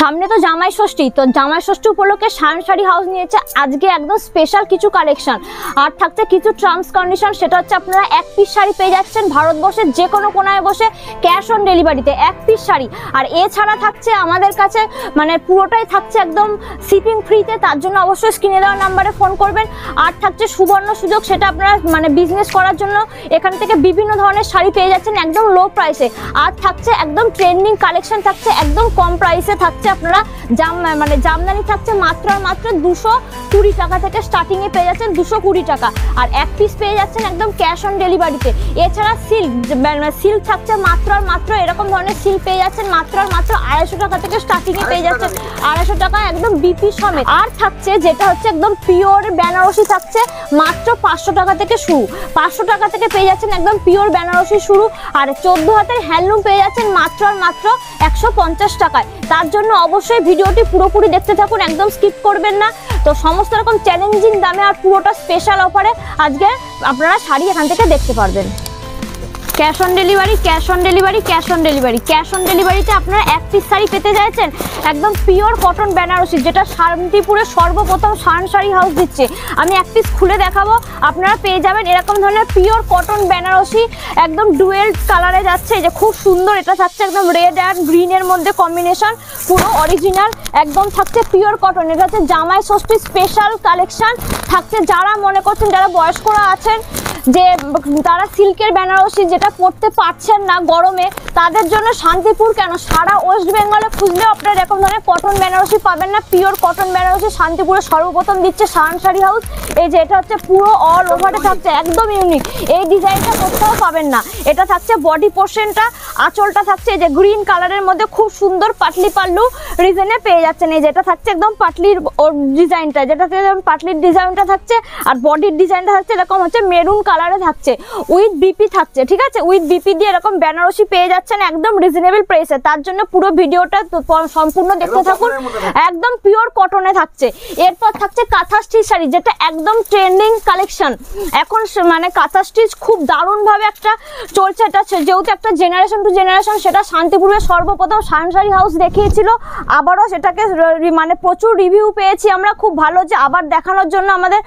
সামনে তো জামাই ষষ্ঠী তো জামাই ষষ্ঠী উপলক্ষে শাড়ি হাউস নিয়েছে আজকে একদম স্পেশাল কিছু কালেকশন আর থাকছে কিছু টার্মস কন্ডিশন সেটা হচ্ছে আপনারা এক পিস শাড়ি পেয়ে যাচ্ছেন ভারতবর্ষের যে কোনো কোনায় বসে ক্যাশ অন ডেলিভারিতে এক পিস শাড়ি আর এছাড়া থাকছে আমাদের কাছে মানে পুরোটাই থাকছে একদম শিপিং ফ্রিতে তার জন্য অবশ্যই স্ক্রিনে দেওয়া নাম্বারে ফোন করবেন আর থাকছে সুবর্ণ সুযোগ সেটা আপনারা মানে বিজনেস করার জন্য এখান থেকে বিভিন্ন ধরনের শাড়ি পেয়ে যাচ্ছেন একদম লো প্রাইসে আর থাকছে একদম ট্রেন্ডিং কালেকশন থাকছে একদম কম প্রাইসে থাকছে হচ্ছে আপনারা জাম মানে জামদানি থাকছে মাত্র আর মাত্র দুশো কুড়ি টাকা থেকে স্টার্টিংয়ে পেয়ে যাচ্ছেন দুশো কুড়ি টাকা আর এক পিস পেয়ে যাচ্ছেন একদম ক্যাশ অন ডেলিভারিতে এছাড়া সিল্ক সিল্ক মানে মানে থাকছে মাত্র আর মাত্র এরকম ধরনের সিল্ক পেয়ে যাচ্ছেন মাত্র আর মাত্র আড়াইশো টাকা থেকে স্টার্টিংয়ে পেয়ে যাচ্ছেন আড়াইশো টাকা একদম বিপি সমেত আর থাকছে যেটা হচ্ছে একদম পিওর বেনারসি থাকছে মাত্র পাঁচশো টাকা থেকে শুরু পাঁচশো টাকা থেকে পেয়ে যাচ্ছেন একদম পিওর বেনারসি শুরু আর চোদ্দ হাতের হ্যান্ডলুম পেয়ে যাচ্ছেন মাত্র আর মাত্র একশো পঞ্চাশ টাকায় তার জন্য অবশ্যই ভিডিওটি পুরোপুরি দেখতে থাকুন একদম স্কিপ করবেন না তো সমস্ত রকম চ্যালেঞ্জিং দামে আর পুরোটা স্পেশাল অফারে আজকে আপনারা শাড়ি এখান থেকে দেখতে পারবেন cash on delivery cash on delivery cash on delivery cash on ডেলিভারিতে আপনারা এক পিস শাড়ি পেতে যাচ্ছেন একদম পিওর কটন বেনারসি যেটা শান্তিপুরে সর্বপ্রথম শান শাড়ি হাউস দিচ্ছে আমি এক পিস খুলে দেখাবো আপনারা পেয়ে যাবেন এরকম ধরনের পিওর কটন বেনারসি একদম ডুয়েল কালারে যাচ্ছে যে খুব সুন্দর এটা থাকছে একদম রেড অ্যান্ড গ্রিনের মধ্যে কম্বিনেশন পুরো অরিজিনাল একদম থাকছে পিওর কটন এটা হচ্ছে জামাই ষষ্ঠী স্পেশাল কালেকশন থাকছে যারা মনে করছেন যারা বয়স্করা আছেন যে তারা সিল্কের বেনারসি যেটা করতে পারছেন না গরমে তাদের জন্য শান্তিপুর কেন সারা ওয়েস্ট বেঙ্গলে খুঁজলে আপনারা এরকম ধরনের কটন বেনারসি পাবেন না পিওর কটন বেনারসি শান্তিপুরে সর্বপ্রথম দিচ্ছে সান সারি হাউস এই যে এটা হচ্ছে পুরো অল ওভারে থাকছে একদম ইউনিক এই ডিজাইনটা কোথাও পাবেন না এটা থাকছে বডি পোর্শনটা আঁচলটা থাকছে যে গ্রিন কালারের মধ্যে খুব সুন্দর পাটলি পাল্লু রিজনে পেয়ে যাচ্ছেন এই যেটা থাকছে একদম পাটলির ডিজাইনটা যেটাতে পাটলির ডিজাইনটা থাকছে আর বডির ডিজাইনটা থাকছে এরকম হচ্ছে মেরুন কালারে থাকছে উইথ বিপি থাকছে ঠিক আছে উইথ বিপি দিয়ে এরকম বেনারসি পেয়ে যাচ্ছেন একদম রিজনেবল প্রাইসে তার জন্য পুরো ভিডিওটা সম্পূর্ণ দেখতে থাকুন একদম পিওর কটনে থাকছে এরপর থাকছে কাঁথা স্টিচ শাড়ি যেটা একদম ট্রেন্ডিং কালেকশন এখন মানে কাঁথা স্টিচ খুব দারুণভাবে একটা চলছে এটা যেহেতু একটা জেনারেশন টু জেনারেশন সেটা শান্তিপুরে সর্বপ্রথম সানসারি হাউস দেখিয়েছিল আবারও সেটাকে মানে প্রচুর রিভিউ পেয়েছি আমরা খুব ভালো যে আবার দেখানোর জন্য আমাদের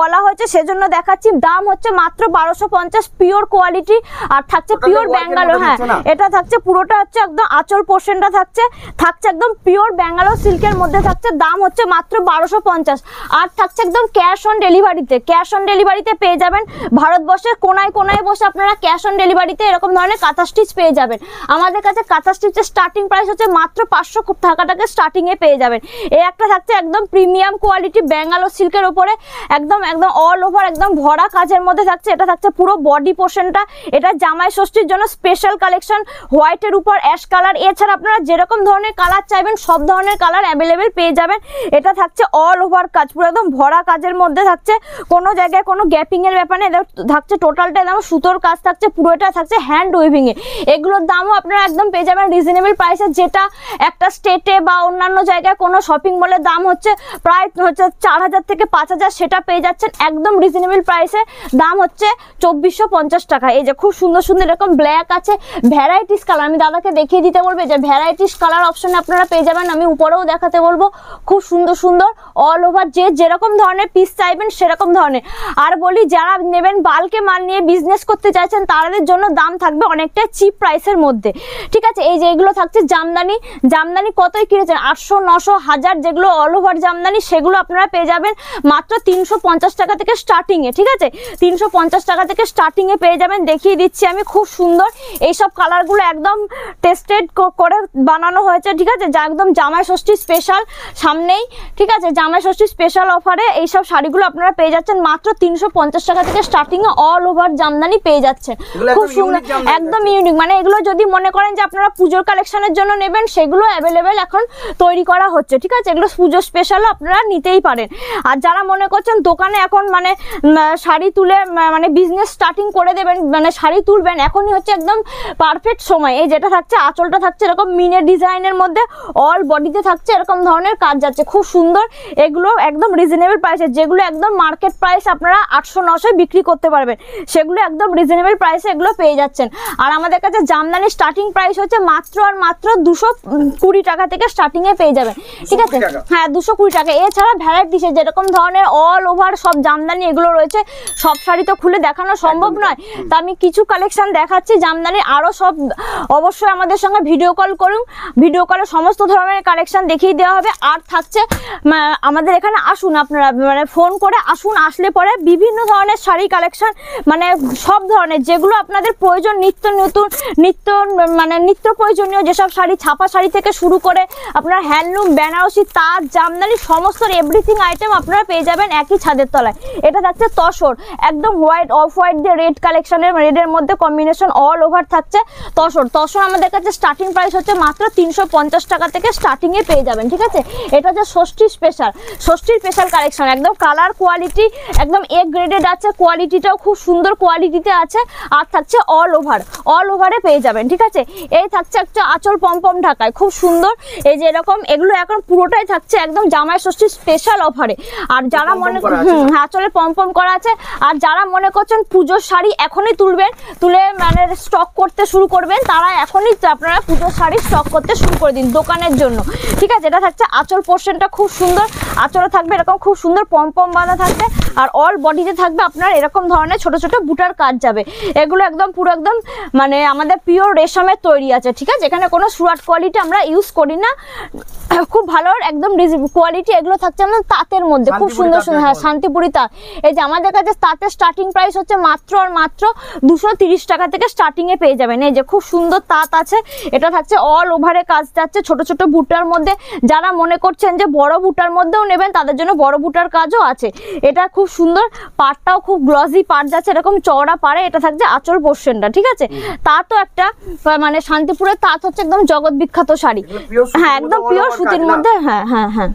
বলা হয়েছে সেজন্য দেখাচ্ছি দাম হচ্ছে মাত্র বারোশো পঞ্চাশ পিওর কোয়ালিটি আর থাকছে পিওর ব্যাঙ্গালোর হ্যাঁ এটা থাকছে পুরোটা হচ্ছে একদম আচর পোর্শনটা থাকছে থাকছে একদম পিওর ব্যাঙ্গালোর সিল্কের মধ্যে থাকছে দাম হচ্ছে মাত্র বারোশো পঞ্চাশ আর থাকছে একদম ক্যাশ অন ডেলিভারিতে ক্যাশ অন ডেলিভারিতে পেয়ে যাবেন ভারতবর্ষের কোনায় কোনায় বসে আপনারা ক্যাশ অন ডেলিভারিতে এরকম ধরনের কাঁথা স্টিচ পেয়ে যাবেন আমাদের কাছে কাঁথা স্টিচের স্টার্টিং প্রাইস হচ্ছে মাত্র পাঁচশো টাকা স্টার্টিংয়ে পেয়ে যাবেন এই একটা থাকছে একদম প্রিমিয়াম কোয়ালিটি ব্যাঙ্গালোর সিল্কের ওপরে একদম একদম অল ওভার একদম ভরা কাজের মধ্যে থাকছে এটা থাকছে পুরো বডি পোর্শনটা এটা জামাই ষষ্ঠীর জন্য স্পেশাল কালেকশন হোয়াইটের উপর অ্যাশ কালার এছাড়া আপনারা যেরকম ধরনের কালার চাইবেন সব ধরনের কালার অ্যাভেলেবেল পেয়ে যাবেন এটা থাকছে অল ওভার কাজ পুরো একদম ভরা কাজের মধ্যে থাকছে কোনো জায়গায় কোনো গ্যাপিংয়ের ব্যাপার নেই থাকছে টোটালটা একদম সুতোর কাজ থাকছে পুরোটা থাকছে হ্যান্ড উইভিংয়ে এগুলোর দামও আপনারা একদম পেয়ে যাবেন রিজনেবল প্রাইসে যেটা একটা স্টেটে বা অন্যান্য জায়গায় কোনো শপিং মলের দাম হচ্ছে প্রায় হচ্ছে চার হাজার থেকে পাঁচ হাজার সেটা পেয়ে যাচ্ছেন একদম রিজনেবল প্রাইসে দাম হচ্ছে চব্বিশশো পঞ্চাশ টাকা এই যে খুব সুন্দর সুন্দর এরকম ব্ল্যাক আছে ভ্যারাইটিস কালার আমি দাদাকে দেখিয়ে দিতে বলবে যে ভ্যারাইটিস কালার অপশনে আপনারা পেয়ে যাবেন আমি উপরেও দেখাতে বলবো খুব সুন্দর সুন্দর অল ওভার যে যেরকম ধরনের পিস চাইবেন সেরকম ধরনের আর বলি যারা নেবেন বালকে মাল নিয়ে বিজনেস করতে চাইছেন তাদের জন্য দাম থাকবে অনেকটা চিপ প্রাইসের মধ্যে ঠিক আছে এই যে এগুলো থাকছে জামদানি জামদানি কতই কিনেছেন আটশো নশো হাজার যেগুলো অল ওভার জামদানি সেগুলো আপনারা পেয়ে যাবেন মাত্র তিনশো পঞ্চাশ টাকা থেকে স্টার্টিংয়ে ঠিক আছে তিনশো পঞ্চাশ টাকা থেকে স্টার্টিংয়ে পেয়ে যাবেন দেখিয়ে দিচ্ছি আমি খুব সুন্দর এইসব কালারগুলো একদম টেস্টেড করে বানানো হয়েছে ঠিক আছে যা একদম জামাই ষষ্ঠী স্পেশাল সামনেই ঠিক আছে জামাই ষষ্ঠী স্পেশাল অফারে এইসব শাড়িগুলো আপনারা পেয়ে যাচ্ছেন মাত্র তিনশো টাকা থেকে স্টার্টিংয়ে অল ওভার জামদানি পেয়ে যাচ্ছেন খুব সুন্দর একদম ইউনিক মানে এগুলো যদি মনে করেন যে আপনারা পুজোর কালেকশনের জন্য নেবেন সেগুলো অ্যাভেলেবেল এখন তৈরি করা হচ্ছে ঠিক আছে এগুলো পুজো স্পেশাল আপনারা নিতেই পারেন আর যারা মনে করছেন দোকানে এখন মানে শাড়ি তুলে মানে বিজনেস স্টার্টিং করে দেবেন মানে শাড়ি তুলবেন এখনই হচ্ছে একদম পারফেক্ট সময় এই যেটা থাকছে আঁচলটা থাকছে এরকম মিনে ডিজাইনের মধ্যে অল বডিতে থাকছে এরকম ধরনের কাজ যাচ্ছে খুব সুন্দর এগুলো একদম রিজনেবল প্রাইসে যেগুলো একদম মার্কেট প্রাইস আপনারা আটশো নশোয় বিক্রি করতে পারবেন সেগুলো একদম রিজনেবল প্রাইসে এগুলো পেয়ে যাচ্ছেন আর আমাদের কাছে কাছে জামদানির স্টার্টিং প্রাইস হচ্ছে মাত্র আর মাত্র দুশো কুড়ি টাকা থেকে স্টার্টিংয়ে পেয়ে যাবেন ঠিক আছে হ্যাঁ দুশো কুড়ি টাকা এছাড়া ভ্যারাইটিসে যেরকম ধরনের অল ওভার সব জামদানি এগুলো রয়েছে সব শাড়ি তো খুলে দেখানো সম্ভব নয় তা আমি কিছু কালেকশন দেখাচ্ছি জামদানি আরও সব অবশ্যই আমাদের সঙ্গে ভিডিও কল করুন ভিডিও কলে সমস্ত ধরনের কালেকশন দেখিয়ে দেওয়া হবে আর থাকছে আমাদের এখানে আসুন আপনারা মানে ফোন করে আসুন আসলে পরে বিভিন্ন ধরনের শাড়ি কালেকশন মানে সব ধরনের যেগুলো আপনাদের প্রয়োজন নিত্য নতুন নিত্য মানে নিত্য প্রয়োজনীয় যেসব শাড়ি ছাপা শাড়ি থেকে শুরু করে আপনার হ্যান্ডলুম বেনারসি তাঁত জামদানি সমস্ত এভরিথিং আইটেম আপনারা পেয়ে যাবেন একই ছাদের তলায় এটা যাচ্ছে তসর একদম হোয়াইট অফ হোয়াইট দিয়ে রেড কালেকশনের রেডের মধ্যে কম্বিনেশন অল ওভার থাকছে তসর তসর আমাদের কাছে স্টার্টিং প্রাইস হচ্ছে মাত্র তিনশো টাকা থেকে স্টার্টিংয়ে পেয়ে যাবেন ঠিক আছে এটা হচ্ছে ষষ্ঠী স্পেশাল ষষ্ঠীর স্পেশাল কালেকশন একদম কালার কোয়ালিটি একদম এ গ্রেডেড আছে কোয়ালিটিটাও খুব সুন্দর কোয়ালিটিতে আছে আর থাকছে অল ওভার অল ওভার কভারে পেয়ে যাবেন ঠিক আছে এই থাকছে একটা আঁচল পম্পম ঢাকায় খুব সুন্দর এই যে এরকম এগুলো এখন পুরোটাই থাকছে একদম জামাই ষষ্ঠীর স্পেশাল অফারে আর যারা মনে হুম আঁচলে পম করা আছে আর যারা মনে করছেন পুজোর শাড়ি এখনই তুলবেন তুলে মানে স্টক করতে শুরু করবেন তারা এখনই আপনারা পুজোর শাড়ি স্টক করতে শুরু করে দিন দোকানের জন্য ঠিক আছে এটা থাকছে আঁচল পোর্শনটা খুব সুন্দর আঁচলে থাকবে এরকম খুব সুন্দর পম্পম বাঁধা থাকবে আর অল বডিতে থাকবে আপনার এরকম ধরনের ছোট ছোট বুটার কাজ যাবে এগুলো একদম পুরো একদম মানে আমাদের পিওর রেশমের তৈরি আছে ঠিক আছে এখানে কোনো সুরাট কোয়ালিটি আমরা ইউজ করি না খুব ভালো একদম কোয়ালিটি এগুলো থাকছে আমাদের তাঁতের মধ্যে খুব সুন্দর সুন্দর হ্যাঁ শান্তিপুরি তাঁত এই যে আমাদের কাছে তাঁতের স্টার্টিং প্রাইস হচ্ছে মাত্র আর মাত্র দুশো টাকা থেকে স্টার্টিংয়ে পেয়ে যাবেন এই যে খুব সুন্দর তাঁত আছে এটা থাকছে অল ওভারে কাজ যাচ্ছে ছোট ছোট বুটার মধ্যে যারা মনে করছেন যে বড় বুটার মধ্যেও নেবেন তাদের জন্য বড় বুটার কাজও আছে এটা খুব সুন্দর পাটটাও খুব গ্লসি পাট যাচ্ছে এরকম চওড়া পাড়ে এটা থাকছে আচল পোর্শনটা ঠিক আছে তাঁত তাঁতও একটা মানে শান্তিপুরের তাঁত হচ্ছে একদম জগৎ বিখ্যাত শাড়ি হ্যাঁ একদম পিওর সুতির মধ্যে হ্যাঁ হ্যাঁ হ্যাঁ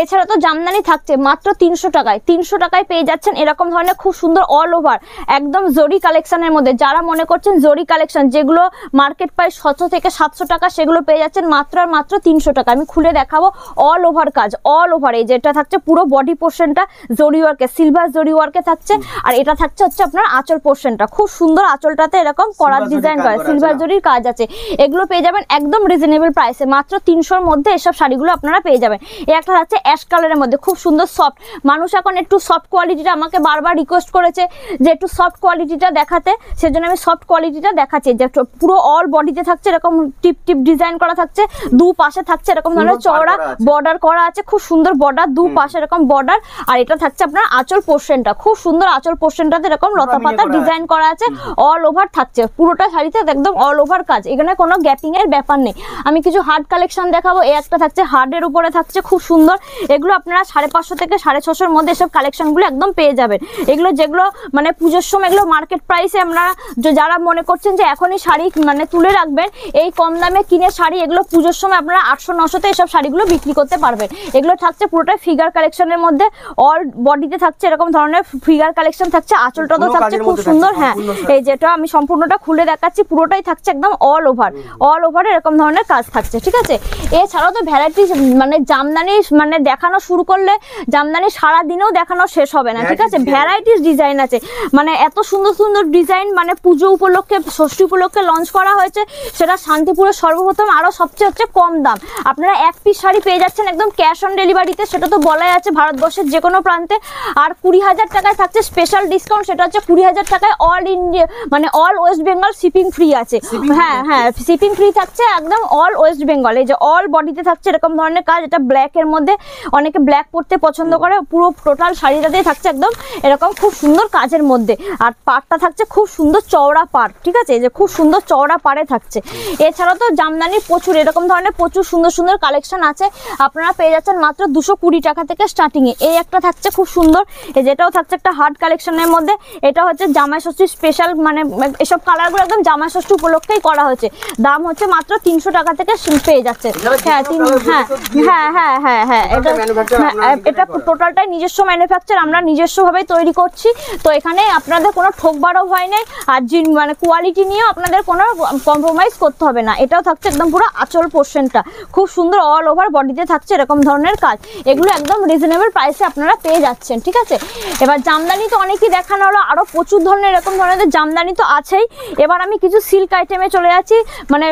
এছাড়া তো জামদানি থাকছে মাত্র তিনশো টাকায় তিনশো টাকায় পেয়ে যাচ্ছেন এরকম ধরনের খুব সুন্দর অল ওভার একদম জরি কালেকশনের মধ্যে যারা মনে করছেন জরি কালেকশন যেগুলো মার্কেট প্রায় ছশো থেকে সাতশো টাকা সেগুলো পেয়ে যাচ্ছেন মাত্র আর মাত্র তিনশো টাকা আমি খুলে দেখাবো অল ওভার কাজ অল ওভার এই যেটা থাকছে পুরো বডি পোর্শনটা জরি ওয়ার্কে সিলভার জরি ওয়ার্কে থাকছে আর এটা থাকছে হচ্ছে আপনার আঁচল পোর্শনটা খুব সুন্দর আঁচলটাতে এরকম করার ডিজাইন করে সিলভার জরির কাজ আছে এগুলো পেয়ে যাবেন একদম রিজনেবল প্রাইসে মাত্র তিনশোর মধ্যে এসব শাড়িগুলো আপনারা পেয়ে যাবেন এ একটা থাকছে অ্যাশ কালারের মধ্যে খুব সুন্দর সফট মানুষ এখন একটু সফট কোয়ালিটিটা আমাকে বারবার রিকোয়েস্ট করেছে যে একটু সফট কোয়ালিটিটা দেখাতে সেজন্য আমি সফট কোয়ালিটিটা দেখাচ্ছি যে পুরো অল বডিতে থাকছে এরকম টিপ টিপ ডিজাইন করা থাকছে দু পাশে থাকছে এরকম ধরনের চওড়া বর্ডার করা আছে খুব সুন্দর বর্ডার দু পাশে এরকম বর্ডার আর এটা থাকছে আপনার আঁচল পোর্শনটা খুব সুন্দর আঁচল পোর্শনটাতে এরকম লতা পাতা ডিজাইন করা আছে অল ওভার থাকছে পুরোটা শাড়িতে একদম অল ওভার কাজ এখানে কোনো গ্যাপিংয়ের ব্যাপার নেই আমি কিছু হার্ড কালেকশন দেখাবো এই একটা থাকছে হার্ডের উপরে থাকছে খুব সুন্দর এগুলো আপনারা সাড়ে পাঁচশো থেকে সাড়ে ছশোর মধ্যে এসব কালেকশনগুলো একদম পেয়ে যাবেন এগুলো যেগুলো মানে পুজোর সময় এগুলো মার্কেট প্রাইসে যে যারা মনে করছেন যে এখনই শাড়ি মানে তুলে রাখবেন এই কম দামে কিনে শাড়ি এগুলো পুজোর সময় আপনারা আটশো নশোতে এসব শাড়িগুলো বিক্রি করতে পারবেন এগুলো থাকছে পুরোটাই ফিগার কালেকশনের মধ্যে অল বডিতে থাকছে এরকম ধরনের ফিগার কালেকশন থাকছে আঁচলটাও থাকছে খুব সুন্দর হ্যাঁ এই যেটা আমি সম্পূর্ণটা খুলে দেখাচ্ছি পুরোটাই থাকছে একদম অল ওভার অল ওভার এরকম ধরনের কাজ থাকছে ঠিক আছে এছাড়াও তো ভ্যারাইটিস মানে জামদানি মানে দেখানো শুরু করলে জামদানি সারা দিনেও দেখানো শেষ হবে না ঠিক আছে ভ্যারাইটিস ডিজাইন আছে মানে এত সুন্দর সুন্দর ডিজাইন মানে পুজো উপলক্ষে ষষ্ঠী উপলক্ষে লঞ্চ করা হয়েছে সেটা শান্তিপুরের সর্বপ্রথম আরও সবচেয়ে হচ্ছে কম দাম আপনারা এক পিস শাড়ি পেয়ে যাচ্ছেন একদম ক্যাশ অন ডেলিভারিতে সেটা তো বলাই আছে ভারতবর্ষের যে কোনো প্রান্তে আর কুড়ি হাজার টাকায় থাকছে স্পেশাল ডিসকাউন্ট সেটা হচ্ছে কুড়ি হাজার টাকায় অল ইন্ডিয়া মানে all West Bengal shipping free আছে হ্যাঁ হ্যাঁ শিপিং ফ্রি থাকছে একদম অল ওয়েস্ট বেঙ্গল এই যে অল বডিতে থাকছে এরকম ধরনের কাজ এটা ব্ল্যাকের মধ্যে অনেকে ব্ল্যাক পরতে পছন্দ করে পুরো টোটাল শাড়িটা দিয়ে থাকছে একদম এরকম খুব সুন্দর কাজের মধ্যে আর পাটটা থাকছে খুব সুন্দর চওড়া পাট ঠিক আছে যে খুব সুন্দর চওড়া পাড়ে থাকছে এছাড়া তো জামদানি প্রচুর এরকম ধরনের প্রচুর সুন্দর সুন্দর কালেকশন আছে আপনারা পেয়ে যাচ্ছেন মাত্র দুশো কুড়ি টাকা থেকে স্টার্টিংয়ে এই একটা থাকছে খুব সুন্দর যেটাও থাকছে একটা হার্ড কালেকশনের মধ্যে এটা হচ্ছে জামাই ষষ্ঠীর স্পেশাল মানে এসব কালারগুলো একদম জামাই ষষ্ঠী উপলক্ষেই করা হয়েছে দাম হচ্ছে মাত্র তিনশো টাকা থেকে পেয়ে যাচ্ছে হ্যাঁ হ্যাঁ, হ্যাঁ হ্যাঁ হ্যাঁ হ্যাঁ হ্যাঁ এটা টোটালটাই নিজস্ব ম্যানুফ্যাকচার আমরা নিজস্বভাবেই তৈরি করছি তো এখানে আপনাদের কোনো ঠোকবারও হয় নাই আর মানে কোয়ালিটি নিয়েও আপনাদের কোনো কম্প্রোমাইজ করতে হবে না এটাও থাকছে একদম পুরো আচল পোর্শনটা খুব সুন্দর অল ওভার বডিতে থাকছে এরকম ধরনের কাজ এগুলো একদম রিজনেবল প্রাইসে আপনারা পেয়ে যাচ্ছেন ঠিক আছে এবার জামদানি তো অনেকই দেখানো হলো আরও প্রচুর ধরনের এরকম ধরনের জামদানি তো আছেই এবার আমি কিছু সিল্ক আইটেমে চলে যাচ্ছি মানে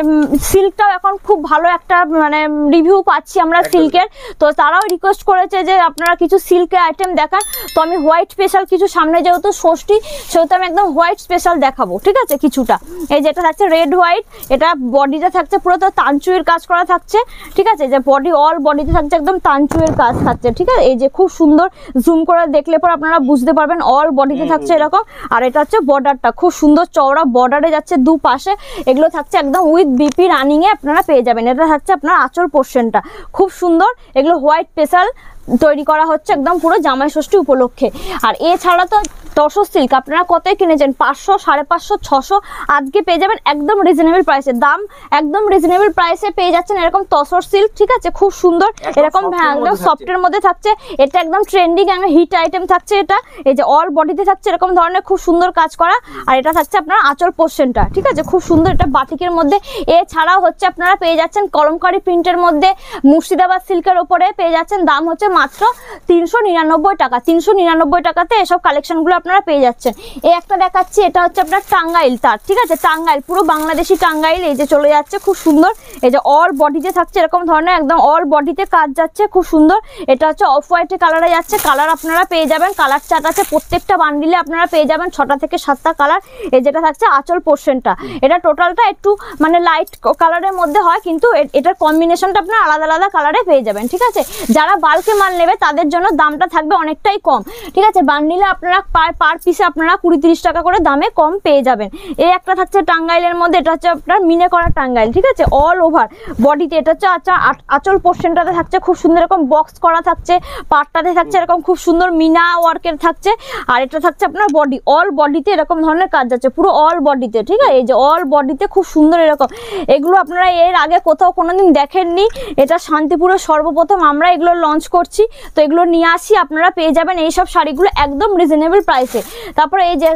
সিল্কটাও এখন খুব ভালো একটা মানে রিভিউ পাচ্ছি আমরা সিল্কের তো তার তারাও রিকোয়েস্ট করেছে যে আপনারা কিছু সিল্কের আইটেম দেখান তো আমি হোয়াইট স্পেশাল কিছু সামনে যেহেতু ষষ্ঠী সেহেতু আমি একদম হোয়াইট স্পেশাল দেখাবো ঠিক আছে কিছুটা এই যেটা থাকছে রেড হোয়াইট এটা বডিটা থাকছে পুরো তো তানচুয়ের কাজ করা থাকছে ঠিক আছে যে বডি অল বডিতে থাকছে একদম তানচুয়ের কাজ থাকছে ঠিক আছে এই যে খুব সুন্দর জুম করে দেখলে পর আপনারা বুঝতে পারবেন অল বডিতে থাকছে এরকম আর এটা হচ্ছে বর্ডারটা খুব সুন্দর চওড়া বর্ডারে যাচ্ছে দু পাশে এগুলো থাকছে একদম উইথ বিপি রানিংয়ে আপনারা পেয়ে যাবেন এটা থাকছে আপনার আচর পোর্শনটা খুব সুন্দর এগুলো হোয়াইট white তৈরি করা হচ্ছে একদম পুরো জামাই ষষ্ঠী উপলক্ষে আর এছাড়া তো তসর সিল্ক আপনারা কত কিনেছেন পাঁচশো সাড়ে পাঁচশো ছশো আজকে পেয়ে যাবেন একদম রিজনেবল প্রাইসে দাম একদম রিজনেবল প্রাইসে পেয়ে যাচ্ছেন এরকম তসর সিল্ক ঠিক আছে খুব সুন্দর এরকম হ্যাঁ, একদম সফটের মধ্যে থাকছে এটা একদম ট্রেন্ডিং এবং হিট আইটেম থাকছে এটা এই যে অল বডিতে থাকছে এরকম ধরনের খুব সুন্দর কাজ করা আর এটা থাকছে আপনার আঁচল পোর্শনটা ঠিক আছে খুব সুন্দর এটা বাতিকের মধ্যে এছাড়াও হচ্ছে আপনারা পেয়ে যাচ্ছেন কলমকারি প্রিন্টের মধ্যে মুর্শিদাবাদ সিল্কের ওপরে পেয়ে যাচ্ছেন দাম হচ্ছে মাত্র তিনশো নিরানব্বই টাকা তিনশো নিরানব্বই টাকাতে এসব কালেকশনগুলো আপনারা পেয়ে যাচ্ছেন এই একটা দেখাচ্ছি এটা হচ্ছে আপনার টাঙ্গাইল তার ঠিক আছে টাঙ্গাইল পুরো বাংলাদেশি টাঙ্গাইল এই যে চলে যাচ্ছে খুব সুন্দর এই যে অল বডিতে থাকছে এরকম ধরনের একদম অল বডিতে কাজ যাচ্ছে খুব সুন্দর এটা হচ্ছে অফ হোয়াইটে কালারে যাচ্ছে কালার আপনারা পেয়ে যাবেন কালার চার্ট আছে প্রত্যেকটা বান্ডিলে আপনারা পেয়ে যাবেন ছটা থেকে সাতটা কালার এই যেটা থাকছে আচল পোর্শনটা এটা টোটালটা একটু মানে লাইট কালারের মধ্যে হয় কিন্তু এটার কম্বিনেশনটা আপনার আলাদা আলাদা কালারে পেয়ে যাবেন ঠিক আছে যারা বাল্কে মাল নেবে তাদের জন্য দামটা থাকবে অনেকটাই কম ঠিক আছে বান্ডিলে আপনারা পার পার পিসে আপনারা কুড়ি তিরিশ টাকা করে দামে কম পেয়ে যাবেন এই একটা থাকছে টাঙ্গাইলের মধ্যে এটা হচ্ছে আপনার মিনে করা টাঙ্গাইল ঠিক আছে অল ওভার বডিতে এটা হচ্ছে আচ্ছা আচল পোর্শনটাতে থাকছে খুব সুন্দর এরকম বক্স করা থাকছে পাটটাতে থাকছে এরকম খুব সুন্দর মিনা ওয়ার্কের থাকছে আর এটা থাকছে আপনার বডি অল বডিতে এরকম ধরনের কাজ যাচ্ছে পুরো অল বডিতে ঠিক আছে এই যে অল বডিতে খুব সুন্দর এরকম এগুলো আপনারা এর আগে কোথাও কোনোদিন দেখেননি এটা শান্তিপুরে সর্বপ্রথম আমরা এগুলো লঞ্চ করছি করছি তো এগুলো নিয়ে আসি আপনারা পেয়ে যাবেন এইসব শাড়িগুলো একদম রিজনেবল প্রাইসে তারপরে এই যে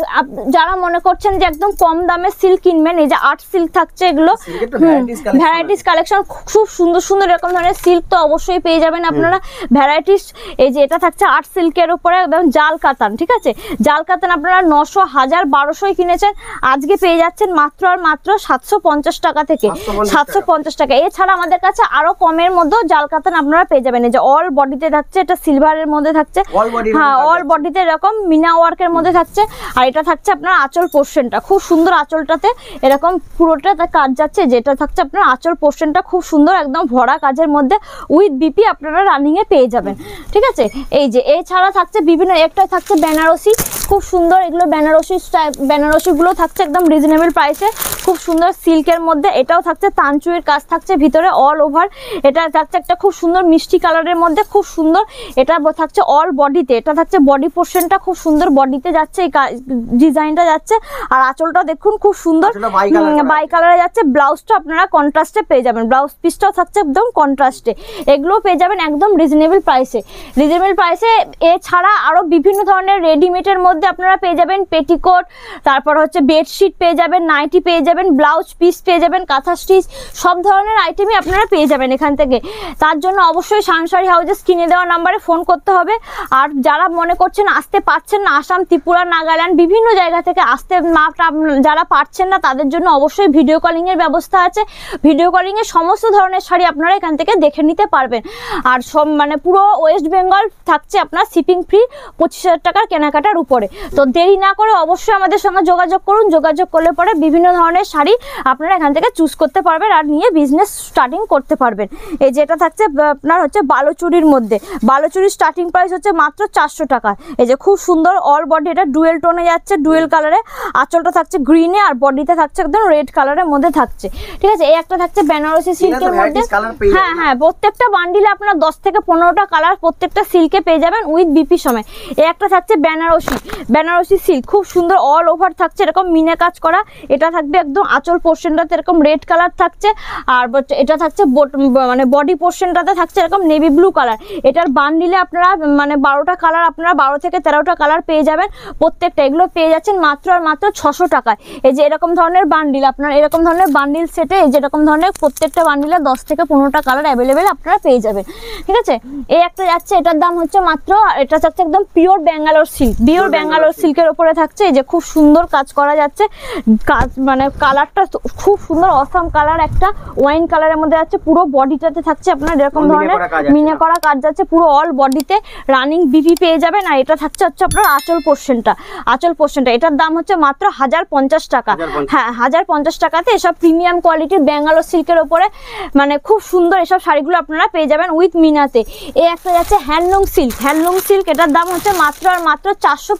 যারা মনে করছেন যে একদম কম দামে সিল্ক কিনবেন এই যে আর্ট সিল্ক থাকছে এগুলো ভ্যারাইটিস কালেকশন খুব সুন্দর সুন্দর এরকম ধরনের সিল্ক তো অবশ্যই পেয়ে যাবেন আপনারা ভ্যারাইটিস এই যে এটা থাকছে আর্ট সিল্কের উপরে একদম জাল কাতান ঠিক আছে জাল কাতান আপনারা নশো হাজার বারোশোই কিনেছেন আজকে পেয়ে যাচ্ছেন মাত্র আর মাত্র সাতশো পঞ্চাশ টাকা থেকে সাতশো পঞ্চাশ টাকা এছাড়া আমাদের কাছে আরো কমের মধ্যেও জাল কাতান আপনারা পেয়ে যাবেন এই যে অল বডিতে বডিতে থাকছে এটা সিলভারের মধ্যে থাকছে হ্যাঁ অল বডিতে এরকম মিনা ওয়ার্কের মধ্যে থাকছে আর এটা থাকছে আপনার আঁচল পোর্শনটা খুব সুন্দর আঁচলটাতে এরকম পুরোটা কাজ যাচ্ছে যেটা থাকছে আপনার আঁচল পোর্শনটা খুব সুন্দর একদম ভরা কাজের মধ্যে উইথ বিপি আপনারা রানিংয়ে পেয়ে যাবেন ঠিক আছে এই যে এছাড়া থাকছে বিভিন্ন একটা থাকছে বেনারসি খুব সুন্দর এগুলো বেনারসি বেনারসিগুলো থাকছে একদম রিজনেবল প্রাইসে খুব সুন্দর সিল্কের মধ্যে এটাও থাকছে তানচুয়ের কাজ থাকছে ভিতরে অল ওভার এটা থাকছে একটা খুব সুন্দর মিষ্টি কালারের মধ্যে খুব সুন্দর এটা থাকছে অল বডিতে এটা থাকছে বডি পোর্শনটা খুব সুন্দর বডিতে যাচ্ছে এই ডিজাইনটা যাচ্ছে আর আঁচলটা দেখুন খুব সুন্দর বাই কালারে যাচ্ছে ব্লাউজটা আপনারা কন্ট্রাস্টে পেয়ে যাবেন ব্লাউজ পিসটাও থাকছে একদম কন্ট্রাস্টে এগুলোও পেয়ে যাবেন একদম রিজনেবল প্রাইসে রিজনেবল প্রাইসে এছাড়া আরও বিভিন্ন ধরনের রেডিমেডের মধ্যে আপনারা পেয়ে যাবেন পেটিকোট তারপর হচ্ছে বেডশিট পেয়ে যাবেন নাইটি পেয়ে যাবেন যাবেন ব্লাউজ পিস পেয়ে যাবেন কাঁথা স্টিচ সব ধরনের আইটেমই আপনারা পেয়ে যাবেন এখান থেকে তার জন্য অবশ্যই সানসারি হাউজেস কিনে দেওয়া নাম্বারে ফোন করতে হবে আর যারা মনে করছেন আসতে পারছেন না আসাম ত্রিপুরা নাগাল্যান্ড বিভিন্ন জায়গা থেকে আসতে না যারা পারছেন না তাদের জন্য অবশ্যই ভিডিও কলিংয়ের ব্যবস্থা আছে ভিডিও কলিংয়ে সমস্ত ধরনের শাড়ি আপনারা এখান থেকে দেখে নিতে পারবেন আর সব মানে পুরো ওয়েস্ট বেঙ্গল থাকছে আপনার শিপিং ফ্রি পঁচিশ হাজার টাকার কেনাকাটার উপরে তো দেরি না করে অবশ্যই আমাদের সঙ্গে যোগাযোগ করুন যোগাযোগ করলে পরে বিভিন্ন ধরনের ডিজাইনের শাড়ি আপনারা এখান থেকে চুজ করতে পারবেন আর নিয়ে বিজনেস স্টার্টিং করতে পারবেন এই যেটা থাকছে আপনার হচ্ছে বালোচুরির মধ্যে বালোচুরির স্টার্টিং প্রাইস হচ্ছে মাত্র চারশো টাকা এই যে খুব সুন্দর অল বডি এটা ডুয়েল টোনে যাচ্ছে ডুয়েল কালারে আঁচলটা থাকছে গ্রিনে আর বডিতে থাকছে একদম রেড কালারের মধ্যে থাকছে ঠিক আছে এই একটা থাকছে বেনারসি সিল্কের মধ্যে হ্যাঁ হ্যাঁ প্রত্যেকটা বান্ডিলে আপনার দশ থেকে পনেরোটা কালার প্রত্যেকটা সিল্কে পেয়ে যাবেন উইথ বিপি সময় এই একটা থাকছে বেনারসি বেনারসি সিল্ক খুব সুন্দর অল ওভার থাকছে এরকম মিনে কাজ করা এটা থাকবে একদম একদম আঁচল পোর্শনটাতে এরকম রেড কালার থাকছে আর এটা থাকছে মানে বডি পোর্শনটাতে থাকছে এরকম নেভি ব্লু কালার এটার বান্ডিলে আপনারা মানে বারোটা কালার আপনারা বারো থেকে তেরোটা কালার পেয়ে যাবেন প্রত্যেকটা এগুলো পেয়ে যাচ্ছেন মাত্র আর মাত্র ছশো টাকায় এই যে এরকম ধরনের বান্ডিল আপনারা এরকম ধরনের বান্ডিল সেটে এই যে এরকম ধরনের প্রত্যেকটা বান্ডিলে দশ থেকে পনেরোটা কালার অ্যাভেলেবেল আপনারা পেয়ে যাবেন ঠিক আছে এই একটা যাচ্ছে এটার দাম হচ্ছে মাত্র এটা থাকছে একদম pure Bangalore silk pure Bangalore সিল্কের ওপরে থাকছে এই যে খুব সুন্দর কাজ করা যাচ্ছে কাজ মানে কালারটা খুব সুন্দর অসাম কালার একটা ওয়াইন কালারের মধ্যে আছে পুরো বডিটাতে থাকছে আপনার এরকম ধরনের মিনে করা কাজ যাচ্ছে পুরো অল বডিতে রানিং বিপি পেয়ে যাবেন আর এটা থাকছে হচ্ছে আপনার আঁচল পোর্শনটা আঁচল পোর্শনটা এটার দাম হচ্ছে মাত্র হাজার পঞ্চাশ টাকা হ্যাঁ হাজার পঞ্চাশ টাকাতে এসব প্রিমিয়াম কোয়ালিটির ব্যাঙ্গালোর সিল্কের ওপরে মানে খুব সুন্দর এসব শাড়িগুলো আপনারা পেয়ে যাবেন উইথ মিনাতে এই একটা যাচ্ছে হ্যান্ডলুম সিল্ক হ্যান্ডলুম সিল্ক এটার দাম হচ্ছে মাত্র আর মাত্র চারশো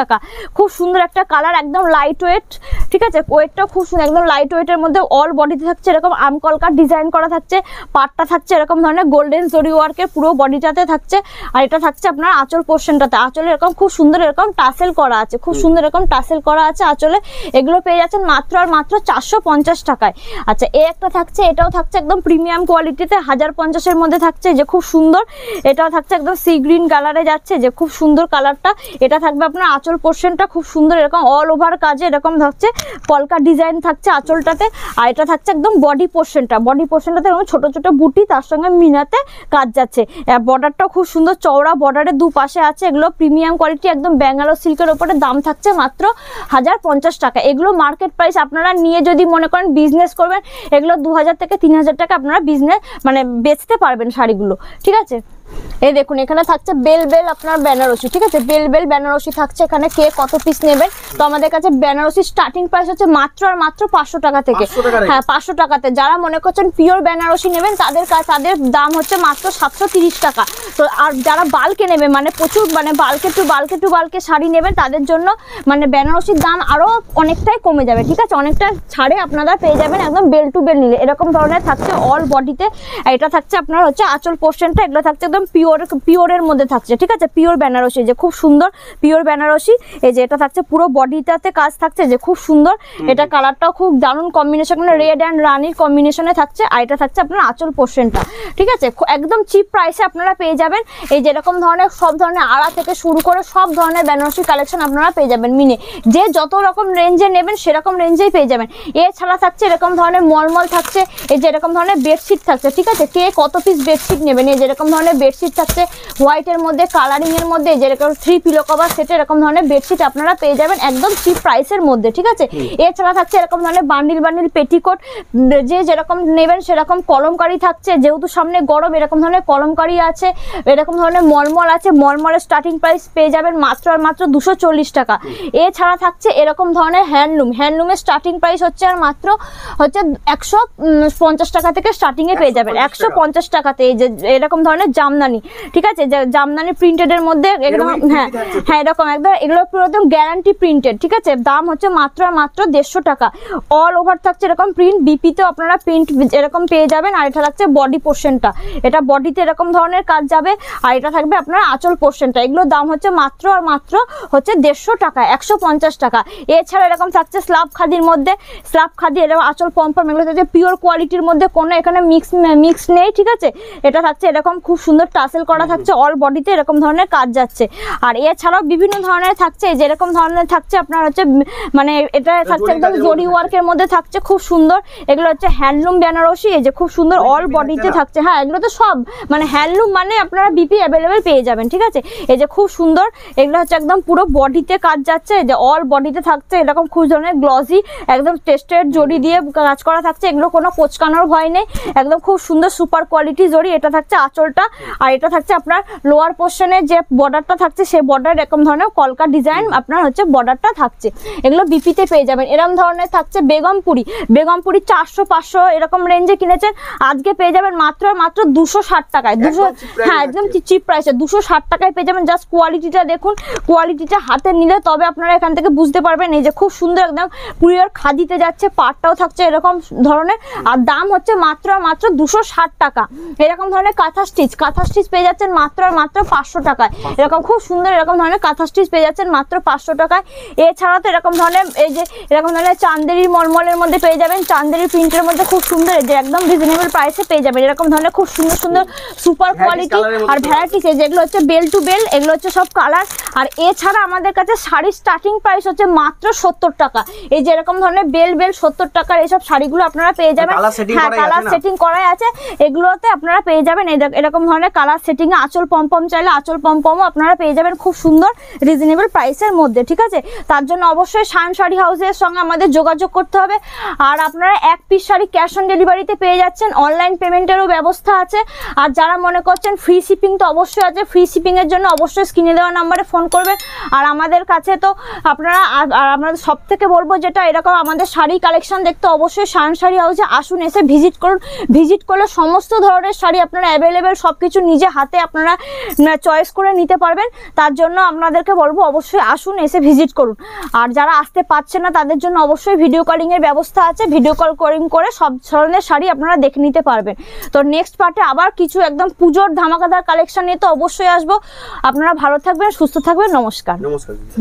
টাকা খুব সুন্দর একটা কালার একদম লাইট ওয়েট ঠিক আছে ওয়েটটা খুব আসুন একদম লাইট ওয়েটের মধ্যে অল বডিতে থাকছে এরকম আমকলকার ডিজাইন করা থাকছে পাটটা থাকছে এরকম ধরনের গোল্ডেন জরি ওয়ার্কের পুরো বডিটাতে থাকছে আর এটা থাকছে আপনার আঁচল পোর্শনটাতে আঁচলে এরকম খুব সুন্দর এরকম টাসেল করা আছে খুব সুন্দর এরকম টাসেল করা আছে আঁচলে এগুলো পেয়ে যাচ্ছেন মাত্র আর মাত্র চারশো পঞ্চাশ টাকায় আচ্ছা এ একটা থাকছে এটাও থাকছে একদম প্রিমিয়াম কোয়ালিটিতে হাজার পঞ্চাশের মধ্যে থাকছে যে খুব সুন্দর এটাও থাকছে একদম সি গ্রিন কালারে যাচ্ছে যে খুব সুন্দর কালারটা এটা থাকবে আপনার আঁচল পোর্শনটা খুব সুন্দর এরকম অল ওভার কাজে এরকম থাকছে কলকা ডিজাইন থাকছে আঁচলটাতে আর এটা থাকছে একদম বডি পোর্শনটা বডি পোর্শনটাতে এরকম ছোটো ছোটো বুটি তার সঙ্গে মিনাতে কাজ যাচ্ছে বর্ডারটাও খুব সুন্দর চওড়া বর্ডারের দুপাশে আছে এগুলো প্রিমিয়াম কোয়ালিটি একদম ব্যাঙ্গালোর সিল্কের ওপরে দাম থাকছে মাত্র হাজার পঞ্চাশ টাকা এগুলো মার্কেট প্রাইস আপনারা নিয়ে যদি মনে করেন বিজনেস করবেন এগুলো দু থেকে তিন টাকা আপনারা বিজনেস মানে বেচতে পারবেন শাড়িগুলো ঠিক আছে এই দেখুন এখানে থাকছে বেল বেল আপনার বেনারসি ঠিক আছে বেল বেল বেনারসি থাকছে এখানে কে কত পিস নেবেন তো আমাদের কাছে বেনারসি স্টার্টিং প্রাইস হচ্ছে মাত্র আর মাত্র পাঁচশো টাকা থেকে হ্যাঁ পাঁচশো টাকাতে যারা মনে করছেন পিওর বেনারসি নেবেন তাদের তাদের দাম হচ্ছে মাত্র সাতশো টাকা তো আর যারা বালকে নেবেন মানে প্রচুর মানে বালকে টু বালকে টু বালকে শাড়ি নেবেন তাদের জন্য মানে বেনারসির দাম আরও অনেকটাই কমে যাবে ঠিক আছে অনেকটা ছাড়ে আপনারা পেয়ে যাবেন একদম বেল টু বেল নিলে এরকম ধরনের থাকছে অল বডিতে এটা থাকছে আপনার হচ্ছে আচল পোর্শনটা এগুলো থাকছে একদম পিওর পিওরের মধ্যে থাকছে ঠিক আছে পিওর বেনারসি যে খুব সুন্দর পিওর বেনারসি এই যে এটা থাকছে পুরো বডিটাতে কাজ থাকছে যে খুব সুন্দর এটা কালারটাও খুব দারুণ কম্বিনেশন মানে রেড অ্যান্ড রানির কম্বিনেশনে থাকছে আর এটা থাকছে আপনার আঁচল পোর্শনটা ঠিক আছে একদম চিপ প্রাইসে আপনারা পেয়ে যাবেন এই যেরকম ধরনের সব ধরনের আড়া থেকে শুরু করে সব ধরনের বেনারসি কালেকশন আপনারা পেয়ে যাবেন মিনে যে যত রকম রেঞ্জে নেবেন সেরকম রেঞ্জেই পেয়ে যাবেন এছাড়া থাকছে এরকম ধরনের মলমল থাকছে এই যেরকম ধরনের বেডশিট থাকছে ঠিক আছে কে কত পিস বেডশিট নেবেন এই যেরকম ধরনের বেডশিট থাকছে হোয়াইটের মধ্যে কালারিংয়ের মধ্যে যেরকম থ্রি পিলো কভার সেট এরকম ধরনের বেডশিট আপনারা পেয়ে যাবেন একদম চিপ প্রাইসের মধ্যে ঠিক আছে এছাড়া থাকছে এরকম ধরনের বান্ডিল বান্ডিল পেটিকোট যে যেরকম নেবেন সেরকম কলমকারি থাকছে যেহেতু সামনে গরম এরকম ধরনের কলমকারি আছে এরকম ধরনের মলমল আছে মলমলের স্টার্টিং প্রাইস পেয়ে যাবেন মাত্র আর মাত্র দুশো চল্লিশ টাকা এছাড়া থাকছে এরকম ধরনের হ্যান্ডলুম হ্যান্ডলুমের স্টার্টিং প্রাইস হচ্ছে আর মাত্র হচ্ছে একশো টাকা থেকে স্টার্টিংয়ে পেয়ে যাবেন একশো টাকাতে যে এরকম ধরনের জাম জামদানি ঠিক আছে জামদানি প্রিন্টেডের মধ্যে একদম হ্যাঁ হ্যাঁ এরকম একদম এগুলো পুরো একদম গ্যারান্টি প্রিন্টেড ঠিক আছে দাম হচ্ছে মাত্র মাত্র দেড়শো টাকা অল ওভার থাকছে এরকম প্রিন্ট বিপিতে আপনারা প্রিন্ট এরকম পেয়ে যাবেন আর এটা থাকছে বডি পোর্শনটা এটা বডিতে এরকম ধরনের কাজ যাবে আর এটা থাকবে আপনার আঁচল পোর্শনটা এগুলোর দাম হচ্ছে মাত্র আর মাত্র হচ্ছে দেড়শো টাকা একশো পঞ্চাশ টাকা এছাড়া এরকম থাকছে স্লাব খাদির মধ্যে স্লাব খাদি এরকম আঁচল পম্পম এগুলো থাকছে পিওর কোয়ালিটির মধ্যে কোনো এখানে মিক্স মিক্স নেই ঠিক আছে এটা থাকছে এরকম খুব সুন্দর সুন্দর টাসেল করা থাকছে অল বডিতে এরকম ধরনের কাজ যাচ্ছে আর এছাড়াও বিভিন্ন ধরনের থাকছে যেরকম ধরনের থাকছে আপনার হচ্ছে মানে এটা থাকছে একদম জরি ওয়ার্কের মধ্যে থাকছে খুব সুন্দর এগুলো হচ্ছে হ্যান্ডলুম বেনারসি এই যে খুব সুন্দর অল বডিতে থাকছে হ্যাঁ এগুলো তো সব মানে হ্যান্ডলুম মানে আপনারা বিপি অ্যাভেলেবেল পেয়ে যাবেন ঠিক আছে এই যে খুব সুন্দর এগুলো হচ্ছে একদম পুরো বডিতে কাজ যাচ্ছে যে অল বডিতে থাকছে এরকম খুব ধরনের গ্লসি একদম টেস্টেড জড়ি দিয়ে কাজ করা থাকছে এগুলো কোনো কোচকানোর ভয় নেই একদম খুব সুন্দর সুপার কোয়ালিটি জড়ি এটা থাকছে আঁচলটা আর এটা থাকছে আপনার লোয়ার পোর্শনে যে বর্ডারটা থাকছে সেই বর্ডার এরকম ধরনের কলকা ডিজাইন আপনার হচ্ছে বর্ডারটা থাকছে এগুলো বিপিতে পেয়ে যাবেন এরকম ধরনের থাকছে বেগমপুরি বেগমপুরি চারশো পাঁচশো এরকম রেঞ্জে কিনেছেন আজকে পেয়ে যাবেন মাত্র মাত্র দুশো ষাট টাকায় দুশো হ্যাঁ একদম চিপ প্রাইসে দুশো ষাট টাকায় পেয়ে যাবেন জাস্ট কোয়ালিটিটা দেখুন কোয়ালিটিটা হাতে নিলে তবে আপনারা এখান থেকে বুঝতে পারবেন এই যে খুব সুন্দর একদম পুরীর খাদিতে যাচ্ছে পাটটাও থাকছে এরকম ধরনের আর দাম হচ্ছে মাত্র মাত্র দুশো ষাট টাকা এরকম ধরনের কাঁথা স্টিচ কাঁথা কাঁথা স্টিচ পেয়ে যাচ্ছেন মাত্র আর মাত্র পাঁচশো টাকায় এরকম খুব সুন্দর এরকম ধরনের কাঁথা স্টিচ পেয়ে যাচ্ছেন মাত্র পাঁচশো টাকায় এছাড়া তো এরকম ধরনের এই যে এরকম ধরনের চান্দেরি মলমলের মধ্যে পেয়ে যাবেন চান্দেরি প্রিন্টের মধ্যে খুব সুন্দর যে একদম রিজনেবল প্রাইসে পেয়ে যাবেন এরকম ধরনের খুব সুন্দর সুন্দর সুপার কোয়ালিটি আর ভ্যারাইটিস এই যেগুলো হচ্ছে বেল টু বেল এগুলো হচ্ছে সব কালার আর এছাড়া আমাদের কাছে শাড়ির স্টার্টিং প্রাইস হচ্ছে মাত্র সত্তর টাকা এই যে এরকম ধরনের বেল বেল সত্তর টাকার এইসব শাড়িগুলো আপনারা পেয়ে যাবেন হ্যাঁ কালার সেটিং করাই আছে এগুলোতে আপনারা পেয়ে যাবেন এরকম ধরনের কালার সেটিংয়ে আঁচল পম্পম চাইলে আঁচল পম্পমও আপনারা পেয়ে যাবেন খুব সুন্দর রিজনেবল প্রাইসের মধ্যে ঠিক আছে তার জন্য অবশ্যই শান শাড়ি হাউসের সঙ্গে আমাদের যোগাযোগ করতে হবে আর আপনারা এক পিস শাড়ি ক্যাশ অন ডেলিভারিতে পেয়ে যাচ্ছেন অনলাইন পেমেন্টেরও ব্যবস্থা আছে আর যারা মনে করছেন ফ্রি শিপিং তো অবশ্যই আছে ফ্রি শিপিংয়ের জন্য অবশ্যই স্ক্রিনে দেওয়া নাম্বারে ফোন করবেন আর আমাদের কাছে তো আপনারা আপনাদের সব থেকে বলবো যেটা এরকম আমাদের শাড়ি কালেকশন দেখতে অবশ্যই শান শাড়ি হাউসে আসুন এসে ভিজিট করুন ভিজিট করলে সমস্ত ধরনের শাড়ি আপনারা অ্যাভেলেবেল সব কিছু নিজে হাতে আপনারা চয়েস করে নিতে পারবেন তার জন্য আপনাদেরকে বলবো অবশ্যই আসুন এসে ভিজিট করুন আর যারা আসতে পারছে না তাদের জন্য অবশ্যই ভিডিও কলিংয়ের ব্যবস্থা আছে ভিডিও কল কলিং করে সব ধরনের শাড়ি আপনারা দেখে নিতে পারবেন তো নেক্সট পার্টে আবার কিছু একদম পুজোর ধামাকাদার কালেকশন নিয়ে তো অবশ্যই আসবো আপনারা ভালো থাকবেন সুস্থ থাকবেন নমস্কার নমস্কার